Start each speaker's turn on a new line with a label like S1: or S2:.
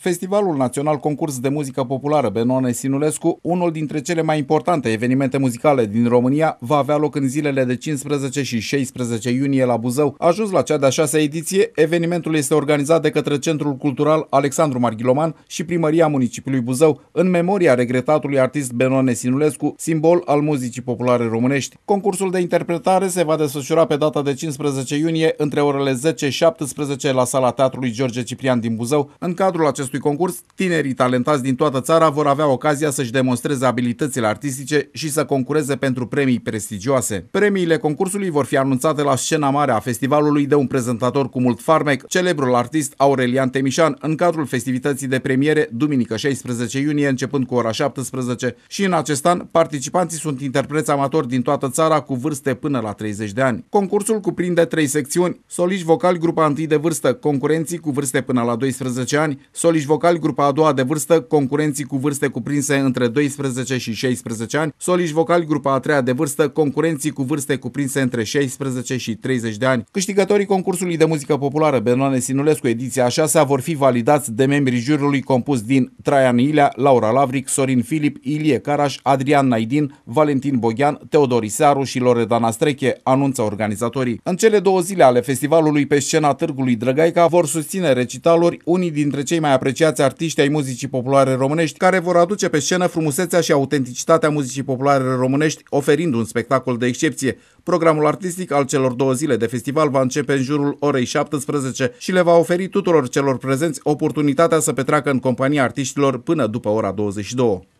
S1: Festivalul Național Concurs de Muzică Populară Benone Sinulescu, unul dintre cele mai importante evenimente muzicale din România, va avea loc în zilele de 15 și 16 iunie la Buzău. ajuns la cea de-a șasea ediție, evenimentul este organizat de către Centrul Cultural Alexandru Marghiloman și Primăria Municipiului Buzău, în memoria regretatului artist Benone Sinulescu, simbol al muzicii populare românești. Concursul de interpretare se va desfășura pe data de 15 iunie între orele 10-17 la sala Teatrului George Ciprian din Buzău. În cadrul acestui acestui concurs, tinerii talentați din toată țara vor avea ocazia să-și demonstreze abilitățile artistice și să concureze pentru premii prestigioase. Premiile concursului vor fi anunțate la scena mare a festivalului de un prezentator cu mult farmec, celebrul artist Aurelian Temișan, în cadrul festivității de premiere, duminică 16 iunie, începând cu ora 17. Și în acest an, participanții sunt interpreți amatori din toată țara cu vârste până la 30 de ani. Concursul cuprinde trei secțiuni, soliști vocali grupa 1 de vârstă, concurenții cu vârste până la 12 ani, soliști soliști vocali grupa a doua de vârstă, concurenții cu vârste cuprinse între 12 și 16 ani, soliști vocali grupa a treia de vârstă, concurenții cu vârste cuprinse între 16 și 30 de ani. Câștigătorii concursului de muzică populară Benoane Sinulescu ediția a 6 vor fi validați de membrii jurului compus din Traian Ilea, Laura Lavric, Sorin Filip, Ilie Caraș, Adrian Naidin, Valentin Boghean, Teodor Isaru și Loredana Streche, anunță organizatorii. În cele două zile ale festivalului pe scena Târgului Drăgaica vor susține recitaluri unii dintre cei mai apreciați apreciați artiști ai muzicii populare românești, care vor aduce pe scenă frumusețea și autenticitatea muzicii populare românești, oferind un spectacol de excepție. Programul artistic al celor două zile de festival va începe în jurul orei 17 și le va oferi tuturor celor prezenți oportunitatea să petreacă în compania artiștilor până după ora 22.